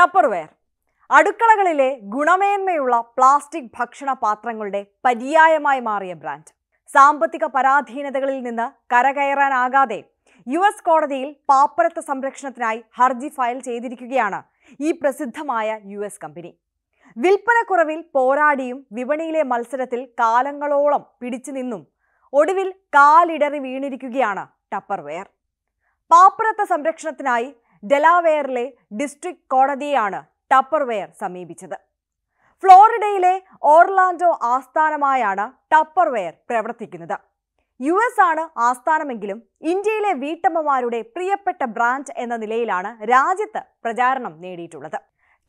Tupperware അടുക്കളകളിലെ ഗുണമേന്മയുള്ള plastic ഭക്ഷണ പാത്രങ്ങളുടെ പര്യായമായി മാറിയ ബ്രാൻഡ് സാമ്പത്തിക പരാധീനതകളിൽ നിന്ന് കരകയറാനാകാതെ യു എസ് കോടതിയിൽ പാപ്പരത്വ സംരക്ഷണത്തിനായി ഹർജി ഫയൽ ചെയ്തിരിക്കുകയാണ് ഈ പ്രസിദ്ധമായ യു എസ് കമ്പനി വിൽപ്പനക്കുറവിൽ പോരാടിയും വിപണിയിലെ മത്സരത്തിൽ കാലങ്ങളോളം പിടിച്ചു നിന്നും ഒടുവിൽ കാലിടറി വീണിരിക്കുകയാണ് ടപ്പർവെയർ പാപ്പരത്വ സംരക്ഷണത്തിനായി ഡെലാവെയറിലെ ഡിസ്ട്രിക്ട് കോടതിയെയാണ് ടപ്പർവെയർ സമീപിച്ചത് ഫ്ലോറിഡയിലെ ഓർലാൻഡോ ആസ്ഥാനമായാണ് ടപ്പർവെയർ പ്രവർത്തിക്കുന്നത് യു എസ് ആണ് ആസ്ഥാനമെങ്കിലും ഇന്ത്യയിലെ വീട്ടമ്മമാരുടെ പ്രിയപ്പെട്ട ബ്രാൻഡ് എന്ന നിലയിലാണ് രാജ്യത്ത് പ്രചാരണം നേടിയിട്ടുള്ളത്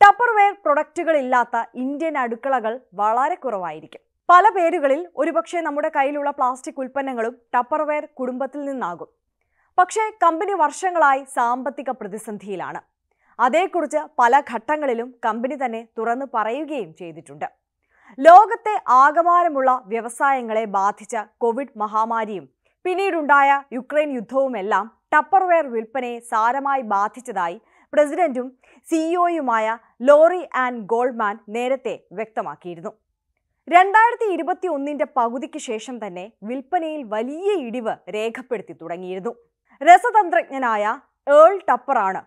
ടപ്പർവെയർ ഇല്ലാത്ത ഇന്ത്യൻ അടുക്കളകൾ വളരെ കുറവായിരിക്കും പല പേരുകളിൽ ഒരുപക്ഷെ നമ്മുടെ കയ്യിലുള്ള പ്ലാസ്റ്റിക് ഉൽപ്പന്നങ്ങളും ടപ്പർവെയർ കുടുംബത്തിൽ നിന്നാകും പക്ഷേ കമ്പനി വർഷങ്ങളായി സാമ്പത്തിക പ്രതിസന്ധിയിലാണ് അതേക്കുറിച്ച് പല ഘട്ടങ്ങളിലും കമ്പനി തന്നെ തുറന്നു പറയുകയും ചെയ്തിട്ടുണ്ട് ലോകത്തെ ആകമാനമുള്ള വ്യവസായങ്ങളെ ബാധിച്ച കോവിഡ് മഹാമാരിയും പിന്നീടുണ്ടായ യുക്രൈൻ യുദ്ധവുമെല്ലാം ടപ്പർവെയർ വിൽപ്പനയെ സാരമായി ബാധിച്ചതായി പ്രസിഡന്റും സിഇഒയുമായ ലോറി ആൻഡ് ഗോൾഡ്മാൻ നേരത്തെ വ്യക്തമാക്കിയിരുന്നു രണ്ടായിരത്തി ഇരുപത്തി ഒന്നിൻ്റെ പകുതിക്ക് ശേഷം തന്നെ വിൽപ്പനയിൽ വലിയ ഇടിവ് രേഖപ്പെടുത്തി തുടങ്ങിയിരുന്നു രസതന്ത്രജ്ഞനായ ഏൾ ടപ്പറാണ്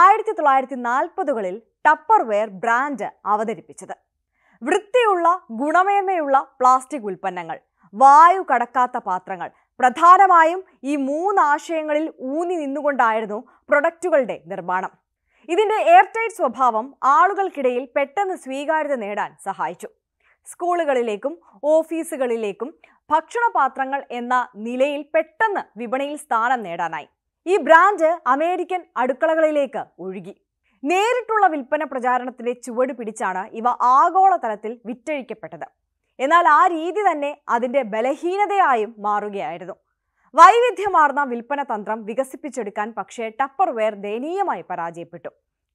ആയിരത്തി തൊള്ളായിരത്തി നാൽപ്പതുകളിൽ ടപ്പർവെയർ ബ്രാൻഡ് അവതരിപ്പിച്ചത് വൃത്തിയുള്ള ഗുണമേന്മയുള്ള പ്ലാസ്റ്റിക് ഉൽപ്പന്നങ്ങൾ വായു കടക്കാത്ത പാത്രങ്ങൾ പ്രധാനമായും ഈ മൂന്ന് ആശയങ്ങളിൽ ഊന്നി നിന്നുകൊണ്ടായിരുന്നു പ്രൊഡക്റ്റുകളുടെ നിർമ്മാണം ഇതിൻ്റെ എയർടൈറ്റ് സ്വഭാവം ആളുകൾക്കിടയിൽ പെട്ടെന്ന് സ്വീകാര്യത നേടാൻ സഹായിച്ചു സ്കൂളുകളിലേക്കും ഓഫീസുകളിലേക്കും ഭക്ഷണപാത്രങ്ങൾ എന്ന നിലയിൽ പെട്ടെന്ന് വിപണിയിൽ സ്ഥാനം നേടാനായി ഈ ബ്രാൻഡ് അമേരിക്കൻ അടുക്കളകളിലേക്ക് ഒഴുകി നേരിട്ടുള്ള വിൽപ്പന പ്രചാരണത്തിന്റെ ചുവട് പിടിച്ചാണ് ഇവ ആഗോളതലത്തിൽ വിറ്റഴിക്കപ്പെട്ടത് എന്നാൽ ആ രീതി തന്നെ അതിൻ്റെ ബലഹീനതയായും മാറുകയായിരുന്നു വൈവിധ്യമാർന്ന വിൽപ്പന തന്ത്രം വികസിപ്പിച്ചെടുക്കാൻ പക്ഷേ ടപ്പർവെയർ ദയനീയമായി പരാജയപ്പെട്ടു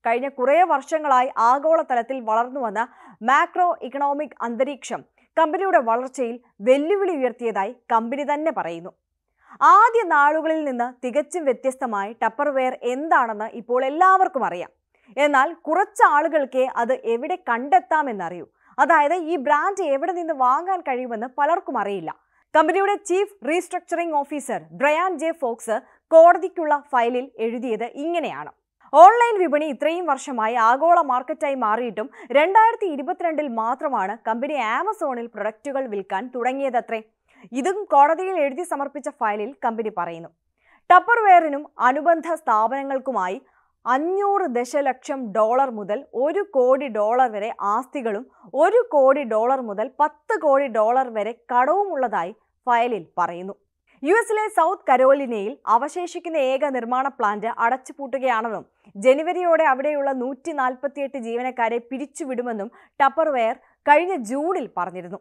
കഴിഞ്ഞ കുറേ വർഷങ്ങളായി ആഗോളതലത്തിൽ വളർന്നു വന്ന മാക്രോ ഇക്കണോമിക് അന്തരീക്ഷം കമ്പനിയുടെ വളർച്ചയിൽ വെല്ലുവിളി ഉയർത്തിയതായി കമ്പനി തന്നെ പറയുന്നു ആദ്യ നാളുകളിൽ നിന്ന് തികച്ചും വ്യത്യസ്തമായി ടപ്പർവെയർ എന്താണെന്ന് ഇപ്പോൾ എല്ലാവർക്കും അറിയാം എന്നാൽ കുറച്ച് ആളുകൾക്കേ അത് എവിടെ കണ്ടെത്താമെന്നറിയൂ അതായത് ഈ ബ്രാൻഡ് എവിടെ നിന്ന് വാങ്ങാൻ കഴിയുമെന്ന് പലർക്കും അറിയില്ല കമ്പനിയുടെ chief restructuring officer Brian J Fox കോടതിക്കുള്ള ഫയലിൽ എഴുതിയത് ഇങ്ങനെയാണ് ഓൺലൈൻ വിപണി ഇത്രയും വർഷമായി ആഗോള മാർക്കറ്റായി മാറിയിട്ടും രണ്ടായിരത്തി ഇരുപത്തിരണ്ടിൽ മാത്രമാണ് കമ്പനി ആമസോണിൽ പ്രൊഡക്റ്റുകൾ വിൽക്കാൻ തുടങ്ങിയതത്രേ ഇതും കോടതിയിൽ എഴുതി സമർപ്പിച്ച ഫയലിൽ കമ്പനി പറയുന്നു ടപ്പർവെയറിനും അനുബന്ധ സ്ഥാപനങ്ങൾക്കുമായി അഞ്ഞൂറ് ദശലക്ഷം ഡോളർ മുതൽ ഒരു കോടി ഡോളർ വരെ ആസ്തികളും ഒരു കോടി ഡോളർ മുതൽ പത്ത് കോടി ഡോളർ വരെ കടവുമുള്ളതായി ഫയലിൽ പറയുന്നു യു എസിലെ സൗത്ത് കരോലിനയിൽ അവശേഷിക്കുന്ന ഏക നിർമ്മാണ പ്ലാന്റ് അടച്ചുപൂട്ടുകയാണെന്നും ജനുവരിയോടെ അവിടെയുള്ള നൂറ്റി നാൽപ്പത്തിയെട്ട് ജീവനക്കാരെ പിരിച്ചുവിടുമെന്നും ടപ്പർവെയർ കഴിഞ്ഞ ജൂണിൽ പറഞ്ഞിരുന്നു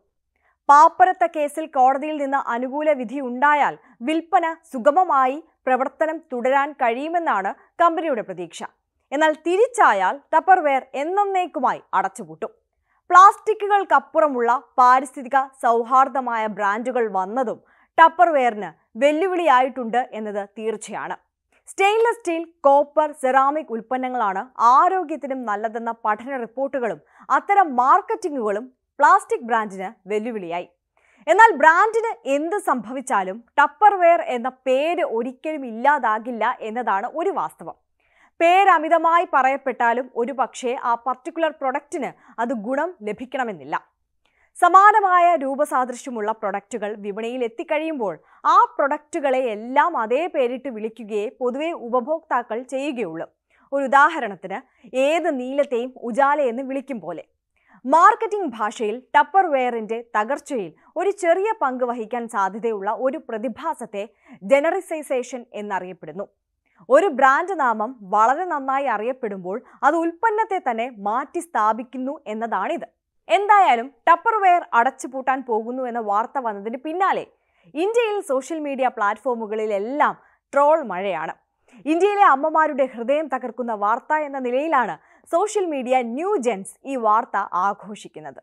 പാപ്പരത്ത കേസിൽ കോടതിയിൽ നിന്ന് അനുകൂല വിധി ഉണ്ടായാൽ വിൽപ്പന സുഗമമായി പ്രവർത്തനം തുടരാൻ കഴിയുമെന്നാണ് കമ്പനിയുടെ പ്രതീക്ഷ എന്നാൽ തിരിച്ചായാൽ ടപ്പർവെയർ എന്നേക്കുമായി അടച്ചുപൂട്ടും പ്ലാസ്റ്റിക്കുകൾക്കപ്പുറമുള്ള പാരിസ്ഥിതിക സൗഹാർദ്ദമായ ബ്രാൻഡുകൾ വന്നതും വെയറിന് വെല്ലുവിളിയായിട്ടുണ്ട് എന്നത് തീർച്ചയാണ് സ്റ്റെയിൻലെസ് സ്റ്റീൽ കോപ്പർ സെറാമിക് ഉൽപ്പന്നങ്ങളാണ് ആരോഗ്യത്തിനും നല്ലതെന്ന പഠന റിപ്പോർട്ടുകളും അത്തരം മാർക്കറ്റിങ്ങുകളും പ്ലാസ്റ്റിക് ബ്രാൻഡിന് വെല്ലുവിളിയായി എന്നാൽ ബ്രാൻഡിന് എന്ത് സംഭവിച്ചാലും ടപ്പർവെയർ എന്ന പേര് ഒരിക്കലും ഇല്ലാതാകില്ല എന്നതാണ് ഒരു വാസ്തവം പേര് അമിതമായി പറയപ്പെട്ടാലും ഒരു പക്ഷേ ആ പർട്ടിക്കുലർ പ്രൊഡക്റ്റിന് അത് ഗുണം ലഭിക്കണമെന്നില്ല സമാനമായ രൂപസാദൃശ്യമുള്ള പ്രൊഡക്റ്റുകൾ വിപണിയിൽ എത്തിക്കഴിയുമ്പോൾ ആ പ്രൊഡക്റ്റുകളെ എല്ലാം അതേ പേരിട്ട് വിളിക്കുകയേ പൊതുവെ ഉപഭോക്താക്കൾ ചെയ്യുകയുള്ളൂ ഒരു ഉദാഹരണത്തിന് ഏത് നീലത്തെയും ഉജാല എന്ന് വിളിക്കും പോലെ മാർക്കറ്റിംഗ് ഭാഷയിൽ ടപ്പർ വെയറിൻ്റെ തകർച്ചയിൽ ഒരു ചെറിയ പങ്ക് വഹിക്കാൻ സാധ്യതയുള്ള ഒരു പ്രതിഭാസത്തെ ജനറിസൈസേഷൻ എന്നറിയപ്പെടുന്നു ഒരു ബ്രാൻഡ് നാമം വളരെ നന്നായി അറിയപ്പെടുമ്പോൾ അത് ഉൽപ്പന്നത്തെ തന്നെ മാറ്റി സ്ഥാപിക്കുന്നു എന്നതാണിത് എന്തായാലും ടപ്പർവെയർ അടച്ചുപൂട്ടാൻ പോകുന്നു എന്ന വാർത്ത വന്നതിന് പിന്നാലെ ഇന്ത്യയിൽ സോഷ്യൽ മീഡിയ പ്ലാറ്റ്ഫോമുകളിലെല്ലാം ട്രോൾ മഴയാണ് ഇന്ത്യയിലെ അമ്മമാരുടെ ഹൃദയം തകർക്കുന്ന വാർത്ത എന്ന നിലയിലാണ് സോഷ്യൽ മീഡിയ ന്യൂ ജെൻസ് ഈ വാർത്ത ആഘോഷിക്കുന്നത്